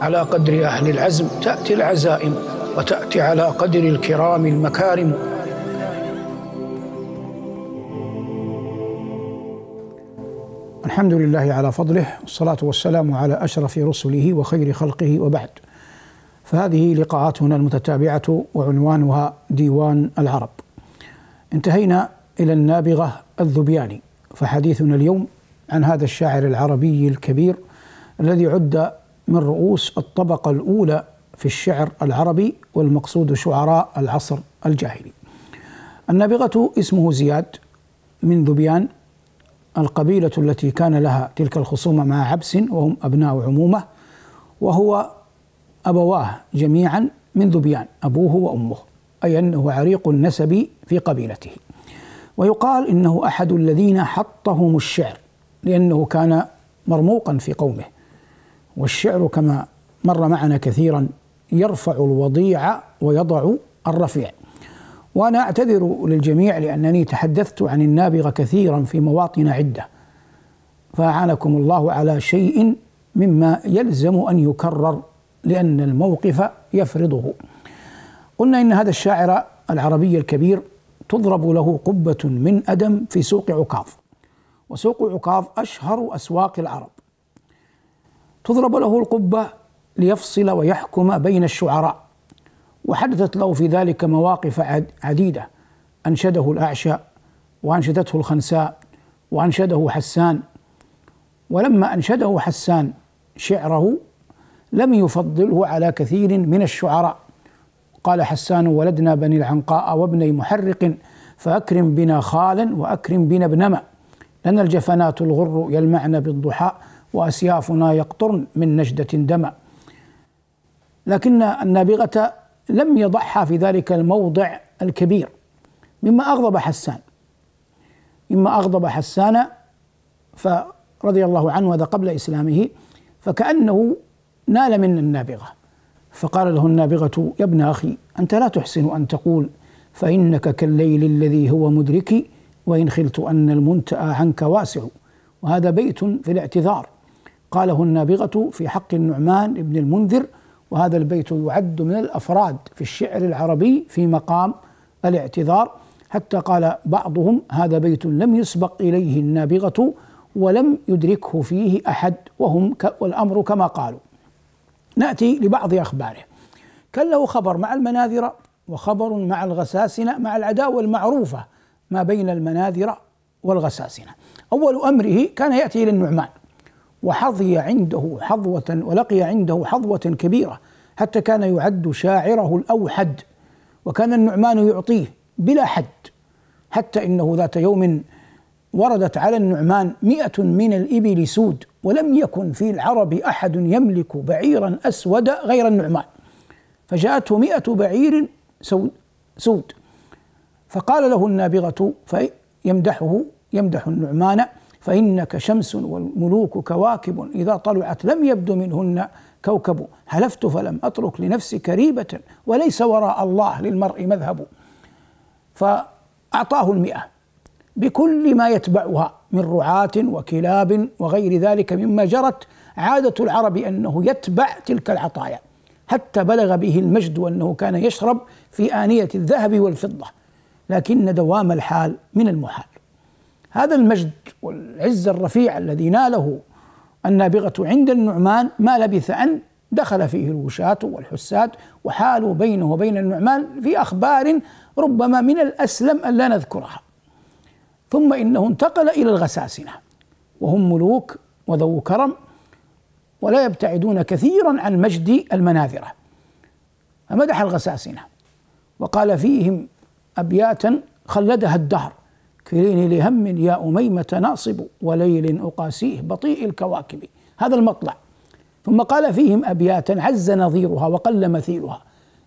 على قدر أهل العزم تأتي العزائم وتأتي على قدر الكرام المكارم الحمد لله على فضله والصلاة والسلام على أشرف رسله وخير خلقه وبعد فهذه لقاءاتنا المتتابعة وعنوانها ديوان العرب انتهينا إلى النابغة الذبياني فحديثنا اليوم عن هذا الشاعر العربي الكبير الذي عد من رؤوس الطبقة الأولى في الشعر العربي والمقصود شعراء العصر الجاهلي النابغة اسمه زياد من ذبيان القبيلة التي كان لها تلك الخصومة مع عبس وهم أبناء عمومة وهو أبواه جميعا من ذبيان أبوه وأمه أي أنه عريق النسب في قبيلته ويقال إنه أحد الذين حطهم الشعر لأنه كان مرموقا في قومه والشعر كما مر معنا كثيرا يرفع الوضيع ويضع الرفيع وانا اعتذر للجميع لانني تحدثت عن النابغه كثيرا في مواطن عده فاعانكم الله على شيء مما يلزم ان يكرر لان الموقف يفرضه قلنا ان هذا الشاعر العربي الكبير تضرب له قبه من ادم في سوق عكاظ وسوق عكاظ اشهر اسواق العرب تضرب له القبة ليفصل ويحكم بين الشعراء وحدثت له في ذلك مواقف عديدة أنشده الأعشى وأنشدته الخنساء وأنشده حسان ولما أنشده حسان شعره لم يفضله على كثير من الشعراء قال حسان ولدنا بني العنقاء وابني محرق فأكرم بنا خالا وأكرم بنا ابنما لنا الجفنات الغر يلمعن بالضحى وأسيافنا يقطرن من نجدة دما لكن النابغة لم يضعها في ذلك الموضع الكبير مما أغضب حسان مما أغضب حسان فرضي الله عنه هذا قبل إسلامه فكأنه نال من النابغة فقال له النابغة يا ابن أخي أنت لا تحسن أن تقول فإنك كالليل الذي هو مدركي وإن خلت أن المنتأى عنك واسع وهذا بيت في الاعتذار قاله النابغة في حق النعمان بن المنذر وهذا البيت يعد من الأفراد في الشعر العربي في مقام الاعتذار حتى قال بعضهم هذا بيت لم يسبق إليه النابغة ولم يدركه فيه أحد وهم والأمر كما قالوا نأتي لبعض أخباره كان له خبر مع المناذرة وخبر مع الغساسنة مع العداوة المعروفة ما بين المناذرة والغساسنة أول أمره كان يأتي إلى النعمان وحظي عنده حظوة ولقي عنده حظوة كبيرة حتى كان يعد شاعره الأوحد وكان النعمان يعطيه بلا حد حتى إنه ذات يوم وردت على النعمان مئة من الإبل سود ولم يكن في العرب أحد يملك بعيرا أسود غير النعمان فجاءته مئة بعير سود, سود فقال له النابغة فيمدحه يمدح النعمان فإنك شمس والملوك كواكب إذا طلعت لم يبدو منهن كوكب حلفت فلم أترك لنفسي كريبة وليس وراء الله للمرء مذهب فأعطاه المئة بكل ما يتبعها من رعاة وكلاب وغير ذلك مما جرت عادة العرب أنه يتبع تلك العطايا حتى بلغ به المجد وأنه كان يشرب في آنية الذهب والفضة لكن دوام الحال من المحال هذا المجد والعز الرفيع الذي ناله النابغة عند النعمان ما لبث أن دخل فيه الوشاة والحساد وحالوا بينه وبين النعمان في أخبار ربما من الأسلم أن لا نذكرها ثم إنه انتقل إلى الغساسنة وهم ملوك وذو كرم ولا يبتعدون كثيرا عن مجد المناذرة فمدح الغساسنة وقال فيهم أبياتا خلدها الدهر كليني لهم يا أميمة ناصب وليل أقاسيه بطيء الكواكب هذا المطلع ثم قال فيهم أبياتا عز نظيرها وقل مثيلها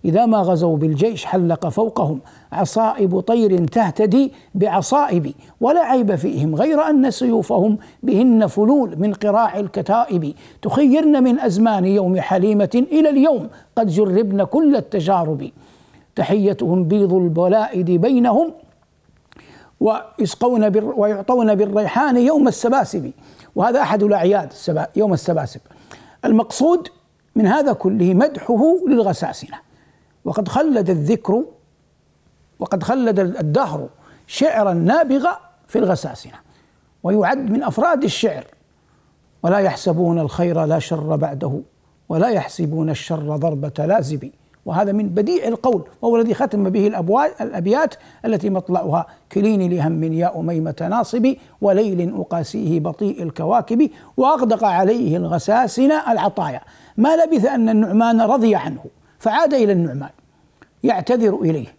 إذا ما غزوا بالجيش حلق فوقهم عصائب طير تهتدي بعصائب ولا عيب فيهم غير أن سيوفهم بهن فلول من قراع الكتائب تخيرن من أزمان يوم حليمة إلى اليوم قد جربن كل التجارب تحيتهم بيض البلائد بينهم ويسقون بر ويعطون بالريحان يوم السباسب وهذا أحد الأعياد السبا يوم السباسب المقصود من هذا كله مدحه للغساسنة وقد خلد الذكر وقد خلد الدهر شعرا نابغا في الغساسنة ويعد من أفراد الشعر ولا يحسبون الخير لا شر بعده ولا يحسبون الشر ضربة لازب وهذا من بديع القول وهو الذي ختم به الابواب الأبيات التي مطلعها كليني لهم يا أميمة ناصبي وليل أقاسيه بطيء الكواكب وأغدق عليه الغساسن العطايا ما لبث أن النعمان رضي عنه فعاد إلى النعمان يعتذر إليه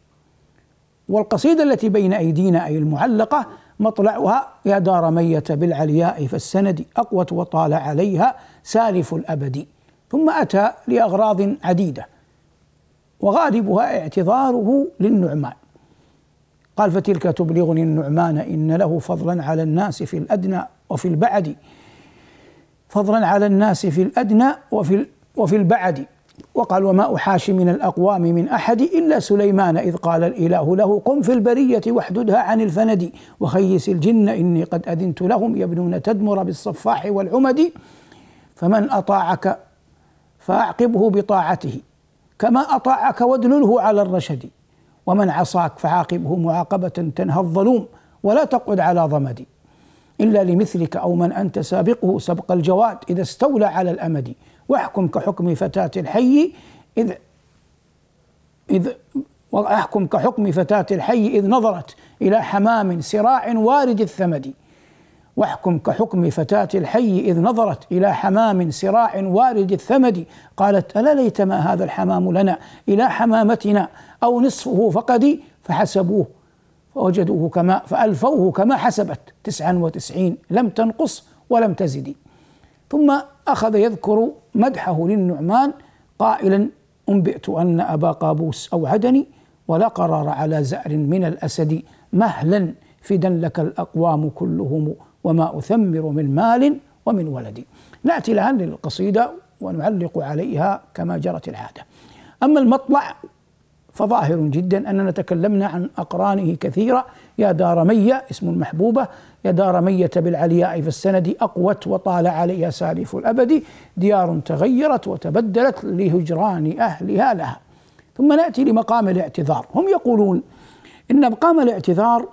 والقصيدة التي بين أيدينا أي المعلقة مطلعها يا دار مية بالعلياء فالسند أقوت وطال عليها سالف الأبد ثم أتى لأغراض عديدة وغالبها اعتذاره للنعمان قال فتلك تبلغني النعمان إن له فضلا على الناس في الأدنى وفي البعد فضلا على الناس في الأدنى وفي وفي البعد وقال وما أحاشي من الأقوام من أحد إلا سليمان إذ قال الإله له قم في البرية واحددها عن الفند وخيس الجن إني قد أذنت لهم يبنون تدمر بالصفاح والعمد فمن أطاعك فأعقبه بطاعته كما أطاعك وادلله على الرشد ومن عصاك فعاقبه معاقبة تنهى الظلوم ولا تقعد على ضمد إلا لمثلك أو من أنت سابقه سبق الجواد إذا استولى على الأمد واحكم كحكم فتاة الحي إذ إذ واحكم كحكم فتاة الحي إذ نظرت إلى حمام سراع وارد الثمد واحكم كحكم فتاة الحي إذ نظرت إلى حمام سراع وارد الثمد قالت ألا ليت ما هذا الحمام لنا إلى حمامتنا أو نصفه فقد فحسبوه فوجدوه كما فألفوه كما حسبت تسعا وتسعين لم تنقص ولم تزد ثم أخذ يذكر مدحه للنعمان قائلا أنبئت أن أبا قابوس أوعدني ولا قرار على زأر من الأسد مهلا فدا لك الأقوام كلهم وما أثمر من مال ومن ولد نأتي الآن للقصيدة ونعلق عليها كما جرت العادة أما المطلع فظاهر جدا أننا تكلمنا عن أقرانه كثيرة يا دار مية اسم المحبوبة يا دار مية بالعلياء في السند أقوت وطال عليها سالف الأبد ديار تغيرت وتبدلت لهجران أهلها لها ثم نأتي لمقام الاعتذار هم يقولون إن مقام الاعتذار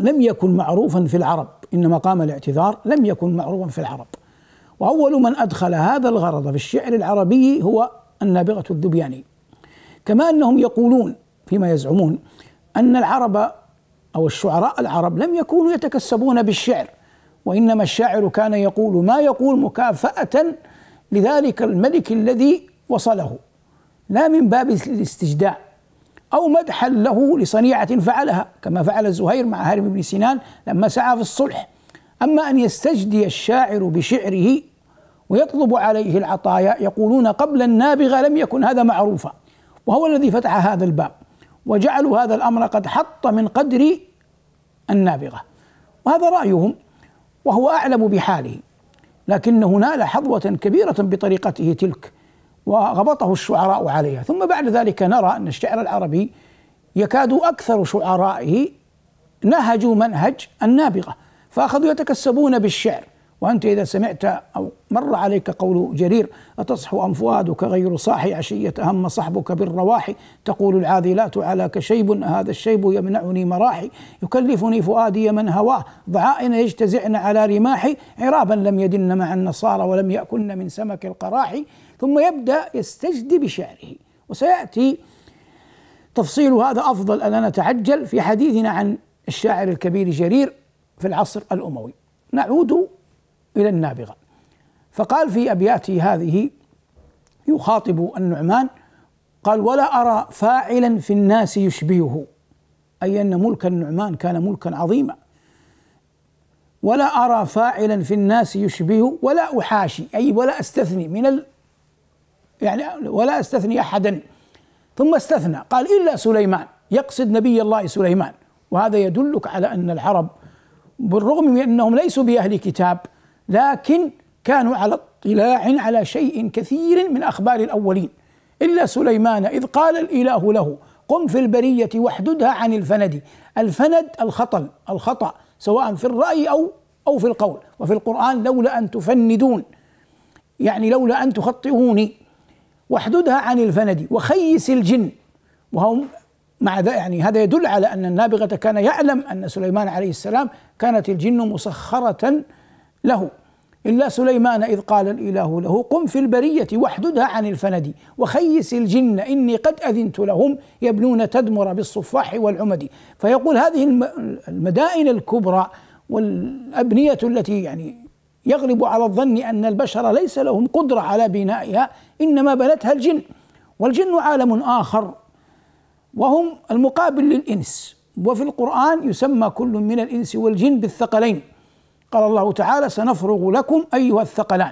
لم يكن معروفا في العرب إن مقام الاعتذار لم يكن معروفا في العرب وأول من أدخل هذا الغرض في الشعر العربي هو النابغة الذبياني كما أنهم يقولون فيما يزعمون أن العرب أو الشعراء العرب لم يكونوا يتكسبون بالشعر وإنما الشاعر كان يقول ما يقول مكافأة لذلك الملك الذي وصله لا من باب الاستجداء أو مدحا له لصنيعة فعلها كما فعل الزهير مع هارم بن سنان لما سعى في الصلح أما أن يستجدي الشاعر بشعره ويطلب عليه العطايا يقولون قبل النابغة لم يكن هذا معروفا وهو الذي فتح هذا الباب وجعلوا هذا الأمر قد حط من قدر النابغة وهذا رأيهم وهو أعلم بحاله لكنه نال حظوة كبيرة بطريقته تلك وغبطه الشعراء عليها ثم بعد ذلك نرى أن الشعر العربي يكاد أكثر شعرائه نهجوا منهج النابغة فأخذوا يتكسبون بالشعر وأنت إذا سمعت أو مر عليك قول جرير أتصح أنفوادك غير صاحي عشية أهم صحبك بالرواحي تقول العاذلات على شيب هذا الشيب يمنعني مراحي يكلفني فؤادي من هواه ضعائن يجتزعن على رماحي عرابا لم يدن مع النصارى ولم يأكلن من سمك القراحي ثم يبدأ يستجدي بشعره وسيأتي تفصيل هذا أفضل أن نتعجل في حديثنا عن الشاعر الكبير جرير في العصر الأموي نعود إلى النابغة فقال في أبياته هذه يخاطب النعمان قال ولا أرى فاعلا في الناس يشبهه أي أن ملك النعمان كان ملكا عظيما ولا أرى فاعلا في الناس يشبهه ولا أحاشي أي ولا أستثني من يعني ولا استثني احدا ثم استثنى قال الا سليمان يقصد نبي الله سليمان وهذا يدلك على ان العرب بالرغم من انهم ليسوا باهل كتاب لكن كانوا على اطلاع على شيء كثير من اخبار الاولين الا سليمان اذ قال الاله له قم في البريه واحددها عن الفند الفند الخطل الخطا سواء في الراي او او في القول وفي القران لولا ان تفندون يعني لولا ان تخطئوني واحددها عن الفندي وخيس الجن وهم مع ذا يعني هذا يدل على أن النابغة كان يعلم أن سليمان عليه السلام كانت الجن مسخرة له إلا سليمان إذ قال الإله له قم في البرية واحددها عن الفند وخيس الجن إني قد أذنت لهم يبنون تدمر بالصفاح والعمد فيقول هذه المدائن الكبرى والأبنية التي يعني يغلب على الظن أن البشر ليس لهم قدرة على بنائها إنما بنتها الجن والجن عالم آخر وهم المقابل للإنس وفي القرآن يسمى كل من الإنس والجن بالثقلين قال الله تعالى سنفرغ لكم أيها الثقلان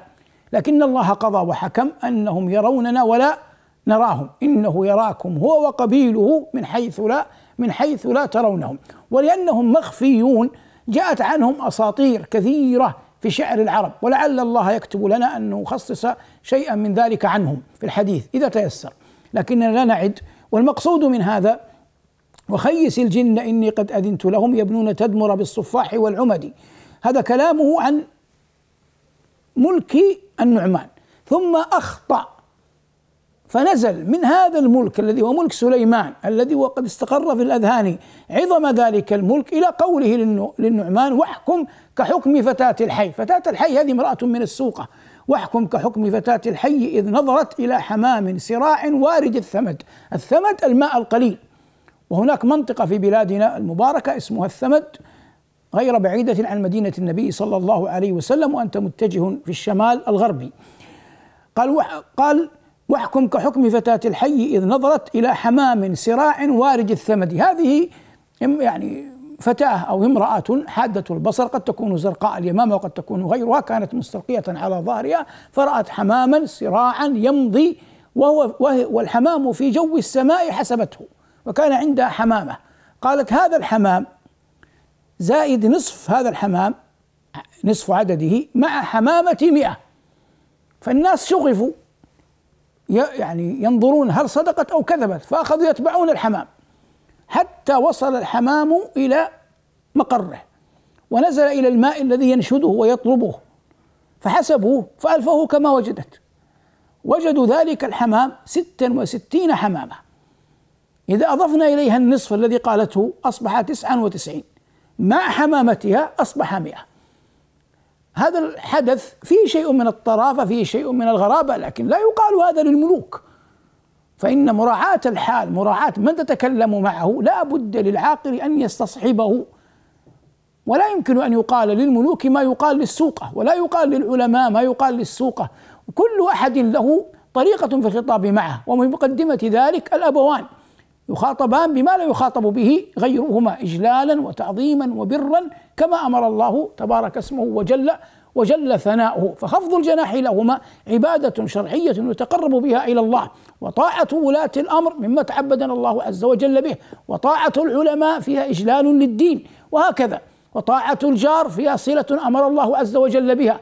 لكن الله قضى وحكم أنهم يروننا ولا نراهم إنه يراكم هو وقبيله من حيث لا من حيث لا ترونهم ولأنهم مخفيون جاءت عنهم أساطير كثيرة في شعر العرب ولعل الله يكتب لنا أن نخصص شيئا من ذلك عنهم في الحديث إذا تيسر لكننا لا نعد والمقصود من هذا وخيس الجن إني قد أذنت لهم يبنون تدمر بالصفاح والعمد هذا كلامه عن ملك النعمان ثم أخطأ فنزل من هذا الملك الذي هو ملك سليمان الذي هو قد استقر في الأذهان عظم ذلك الملك إلى قوله للنعمان واحكم كحكم فتاة الحي فتاة الحي هذه امرأة من السوقة واحكم كحكم فتاة الحي إذ نظرت إلى حمام سراع وارد الثمد الثمد الماء القليل وهناك منطقة في بلادنا المباركة اسمها الثمد غير بعيدة عن مدينة النبي صلى الله عليه وسلم وأنت متجه في الشمال الغربي قال قال واحكم كحكم فتاة الحي إذ نظرت إلى حمام سراع وارج الثمد هذه يعني فتاة أو امرأة حادة البصر قد تكون زرقاء اليمامة وقد تكون غيرها كانت مستلقية على ظهرها فرأت حماما سراعا يمضي وهو والحمام في جو السماء حسبته وكان عندها حمامة قالت هذا الحمام زائد نصف هذا الحمام نصف عدده مع حمامة مئة فالناس شغفوا يعني ينظرون هل صدقت أو كذبت فأخذوا يتبعون الحمام حتى وصل الحمام إلى مقره ونزل إلى الماء الذي ينشده ويطلبه فحسبوه فألفوه كما وجدت وجدوا ذلك الحمام ستا وستين حمامة إذا أضفنا إليها النصف الذي قالته أصبح تسعا وتسعين مع حمامتها أصبح مئة هذا الحدث فيه شيء من الطرافه فيه شيء من الغرابه لكن لا يقال هذا للملوك فإن مراعاة الحال مراعاة من تتكلم معه لا بد للعاقل أن يستصحبه ولا يمكن أن يقال للملوك ما يقال للسوقة ولا يقال للعلماء ما يقال للسوقة كل أحد له طريقة في الخطاب معه ومن مقدمة ذلك الأبوان يخاطبان بما لا يخاطب به غيرهما إجلالا وتعظيما وبرا كما أمر الله تبارك اسمه وجل وجل ثناؤه فخفض الجناح لهما عبادة شرعية يتقرب بها إلى الله وطاعة ولاة الأمر مما تعبدنا الله عز وجل به وطاعة العلماء فيها إجلال للدين وهكذا وطاعة الجار فيها صلة أمر الله عز وجل بها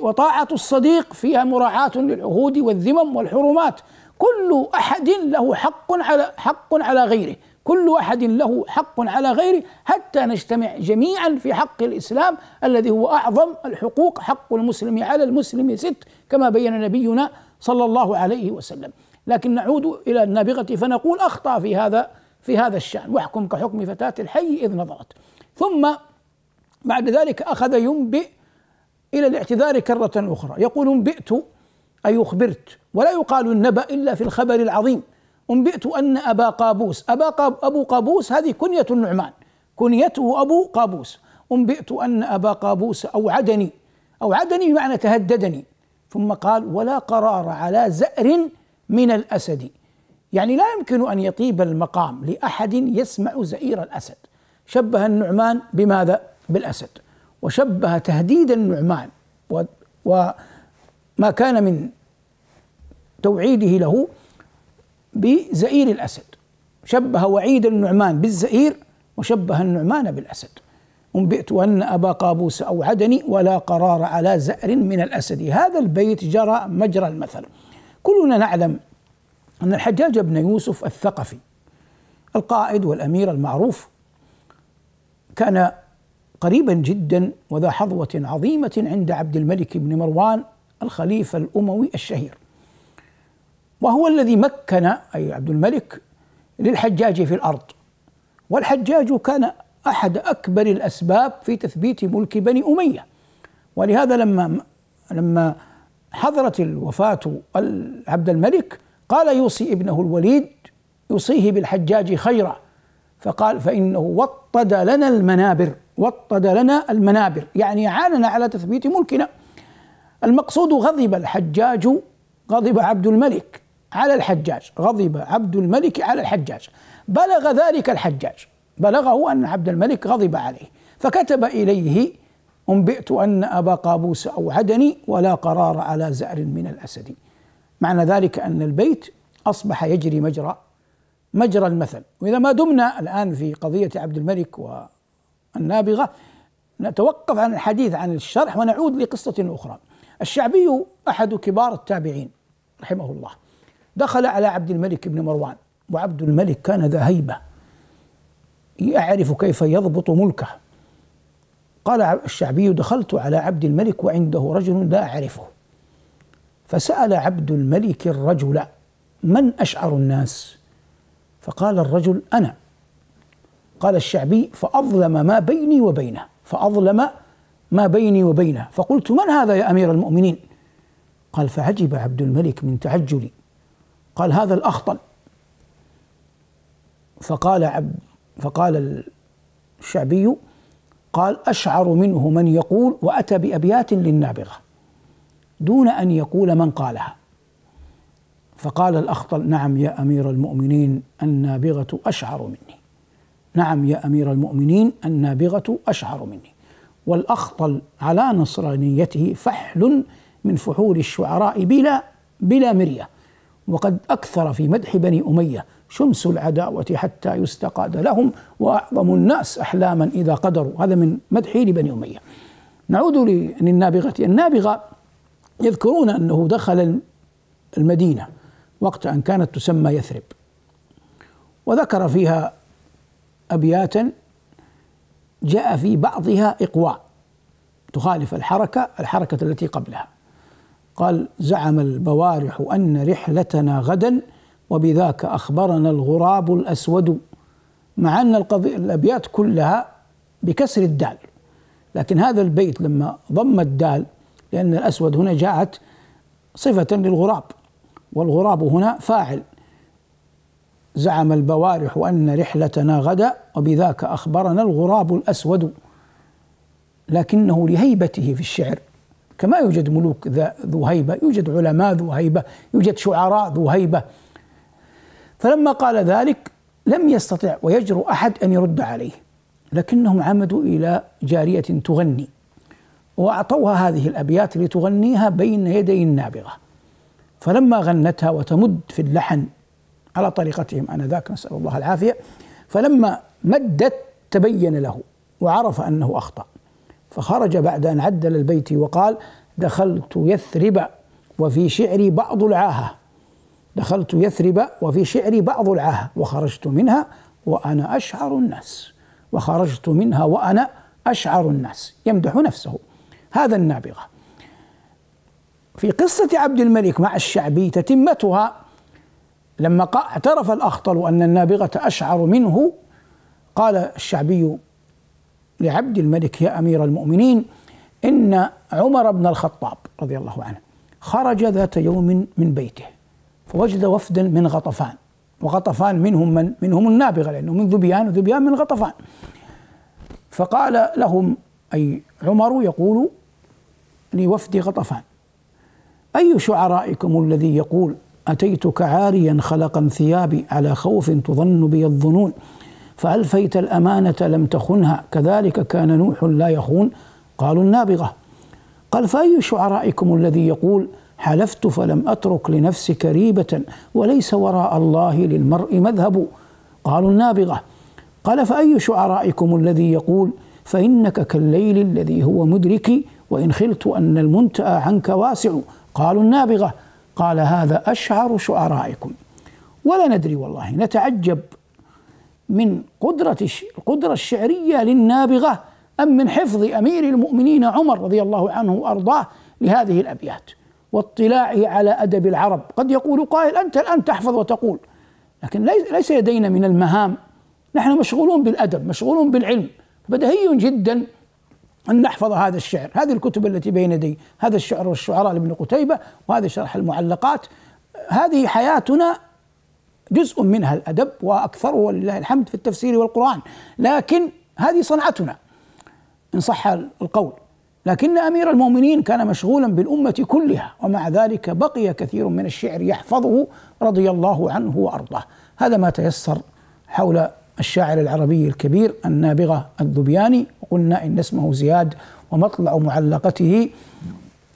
وطاعة الصديق فيها مراعاة للعهود والذمم والحرمات كل احد له حق على حق على غيره كل احد له حق على غيره حتى نجتمع جميعا في حق الاسلام الذي هو اعظم الحقوق حق المسلم على المسلم ست كما بين نبينا صلى الله عليه وسلم لكن نعود الى النابغه فنقول اخطا في هذا في هذا الشان واحكم كحكم فتاه الحي اذ نظرت ثم بعد ذلك اخذ ينبئ الى الاعتذار كره اخرى يقول انبئت أي أخبرت ولا يقال النبأ إلا في الخبر العظيم أنبئت أن أبا قابوس أبا قاب أبو قابوس هذه كنية النعمان كنيته أبو قابوس أنبئت أن أبا قابوس أوعدني أوعدني بمعنى تهددني ثم قال ولا قرار على زأر من الأسد يعني لا يمكن أن يطيب المقام لأحد يسمع زئير الأسد شبه النعمان بماذا؟ بالأسد وشبه تهديد النعمان و, و ما كان من توعيده له بزئير الأسد شبه وعيد النعمان بالزئير وشبه النعمان بالأسد أنبئت أن أبا قابوس أوعدني ولا قرار على زأر من الأسد هذا البيت جرى مجرى المثل كلنا نعلم أن الحجاج بن يوسف الثقفي القائد والأمير المعروف كان قريبا جدا وذا حظوة عظيمة عند عبد الملك بن مروان الخليفة الأموي الشهير وهو الذي مكن أي عبد الملك للحجاج في الأرض والحجاج كان أحد أكبر الأسباب في تثبيت ملك بني أمية ولهذا لما لما حضرت الوفاة عبد الملك قال يوصي ابنه الوليد يوصيه بالحجاج خيرا فقال فإنه وطد لنا المنابر وطد لنا المنابر يعني عاننا على تثبيت ملكنا المقصود غضب الحجاج غضب عبد الملك على الحجاج غضب عبد الملك على الحجاج بلغ ذلك الحجاج بلغه أن عبد الملك غضب عليه فكتب إليه أنبئت أن أبا قابوس أوعدني ولا قرار على زأر من الأسد معنى ذلك أن البيت أصبح يجري مجرى مجرى المثل وإذا ما دمنا الآن في قضية عبد الملك والنابغة نتوقف عن الحديث عن الشرح ونعود لقصة أخرى الشعبي أحد كبار التابعين رحمه الله دخل على عبد الملك بن مروان وعبد الملك كان ذا هيبة يعرف كيف يضبط ملكه قال الشعبي دخلت على عبد الملك وعنده رجل لا أعرفه فسأل عبد الملك الرجل من أشعر الناس فقال الرجل أنا قال الشعبي فأظلم ما بيني وبينه فأظلم ما بيني وبينه فقلت من هذا يا أمير المؤمنين قال فعجب عبد الملك من تعجلي قال هذا الأخطل فقال عبد فقال الشعبي قال أشعر منه من يقول وأتى بأبيات للنابغة دون أن يقول من قالها فقال الأخطل نعم يا أمير المؤمنين النابغة أشعر مني نعم يا أمير المؤمنين النابغة أشعر مني والأخطل على نصرانيته فحل من فحول الشعراء بلا بلا مرية وقد أكثر في مدح بني أمية شمس العداوة حتى يستقاد لهم وأعظم الناس أحلاما إذا قدروا هذا من مدحه لبني أمية نعود للنابغة النابغة يذكرون أنه دخل المدينة وقت أن كانت تسمى يثرب وذكر فيها أبياتا جاء في بعضها إقواء تخالف الحركة الحركة التي قبلها قال زعم البوارح أن رحلتنا غدا وبذاك أخبرنا الغراب الأسود مع أن الأبيات كلها بكسر الدال لكن هذا البيت لما ضم الدال لأن الأسود هنا جاءت صفة للغراب والغراب هنا فاعل زعم البوارح أن رحلتنا غدا وبذاك أخبرنا الغراب الأسود لكنه لهيبته في الشعر كما يوجد ملوك ذو هيبة يوجد علماء ذو هيبة يوجد شعراء ذو هيبة فلما قال ذلك لم يستطع ويجرؤ أحد أن يرد عليه لكنهم عمدوا إلى جارية تغني وأعطوها هذه الأبيات لتغنيها بين يدي النابغة فلما غنتها وتمد في اللحن على طريقتهم انذاك نسال الله العافيه فلما مدت تبين له وعرف انه اخطا فخرج بعد ان عدل البيت وقال دخلت يثرب وفي شعري بعض العاهه دخلت يثرب وفي شعري بعض العاهه وخرجت منها وانا اشعر الناس وخرجت منها وانا اشعر الناس يمدح نفسه هذا النابغه في قصه عبد الملك مع الشعبي تتمتها لما اعترف الأخطل أن النابغة أشعر منه قال الشعبي لعبد الملك يا أمير المؤمنين إن عمر بن الخطاب رضي الله عنه خرج ذات يوم من بيته فوجد وفدا من غطفان وغطفان منهم من منهم النابغة لأنه من ذبيان وذبيان من غطفان فقال لهم أي عمر يقول لوفد غطفان أي شعرائكم الذي يقول أتيتك عاريا خلقا ثيابي على خوف تظن بي الظنون فألفيت الأمانة لم تخنها كذلك كان نوح لا يخون قالوا النابغة قال فأي شعرائكم الذي يقول حلفت فلم أترك لنفسك كريبة وليس وراء الله للمرء مذهب قالوا النابغة قال فأي شعرائكم الذي يقول فإنك كالليل الذي هو مدركي وإن خلت أن المنتأى عنك واسع قالوا النابغة قال هذا أشعر شعرائكم ولا ندري والله نتعجب من قدرة القدرة الشعرية للنابغة أم من حفظ أمير المؤمنين عمر رضي الله عنه وأرضاه لهذه الأبيات واطلاعه على أدب العرب قد يقول قائل أنت الآن تحفظ وتقول لكن ليس لدينا من المهام نحن مشغولون بالأدب مشغولون بالعلم بدهي جدا أن نحفظ هذا الشعر هذه الكتب التي بين يدي هذا الشعر والشعراء لابن قتيبة وهذا شرح المعلقات هذه حياتنا جزء منها الأدب وأكثره ولله الحمد في التفسير والقرآن لكن هذه صنعتنا إن صح القول لكن أمير المؤمنين كان مشغولا بالأمة كلها ومع ذلك بقي كثير من الشعر يحفظه رضي الله عنه وأرضاه هذا ما تيسر حول الشاعر العربي الكبير النابغة الذبياني قلنا إن اسمه زياد ومطلع معلقته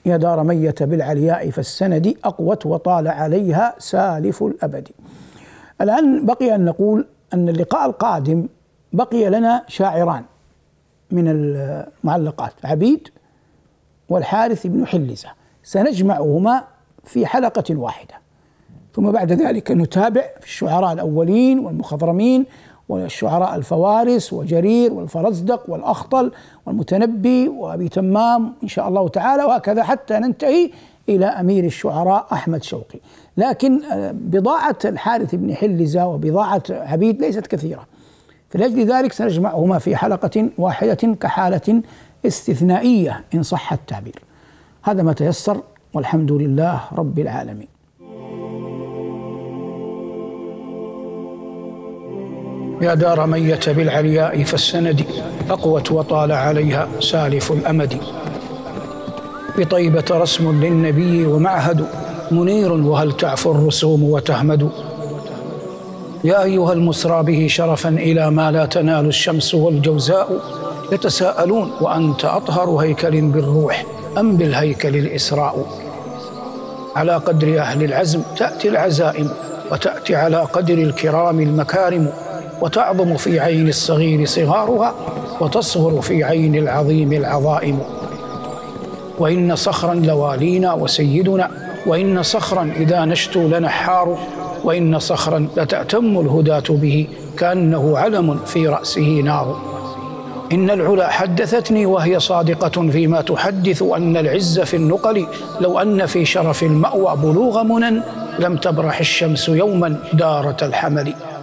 يا دار مية بالعلياء فالسند أقوت وطال عليها سالف الأبد الآن بقي أن نقول أن اللقاء القادم بقي لنا شاعران من المعلقات عبيد والحارث بن حلزة سنجمعهما في حلقة واحدة ثم بعد ذلك نتابع في الشعراء الأولين والمخضرمين والشعراء الفوارس وجرير والفرزدق والأخطل والمتنبي وأبي تمام إن شاء الله تعالى وهكذا حتى ننتهي إلى أمير الشعراء أحمد شوقي لكن آه، بضاعة الحارث بن حلزة وبضاعة عبيد ليست كثيرة فلأجل ذلك سنجمعهما في حلقة واحدة كحالة استثنائية إن صح التعبير هذا ما تيسر والحمد لله رب العالمين يا دار ميت بالعلياء فالسند أقوت وطال عليها سالف الأمد بطيبة رسم للنبي ومعهد منير وهل تعفو الرسوم وتهمد يا أيها المسرى به شرفا إلى ما لا تنال الشمس والجوزاء يتساءلون وأنت أطهر هيكل بالروح أم بالهيكل الإسراء على قدر أهل العزم تأتي العزائم وتأتي على قدر الكرام المكارم وتعظم في عين الصغير صغارها وتصغر في عين العظيم العظائم وإن صخرا لوالينا وسيدنا وإن صخرا إذا نشتو لنحار وإن صخرا لتأتم الهداة به كأنه علم في رأسه نار إن العلا حدثتني وهي صادقة فيما تحدث أن العز في النقل لو أن في شرف المأوى بلوغ منن لم تبرح الشمس يوما دارة الحمل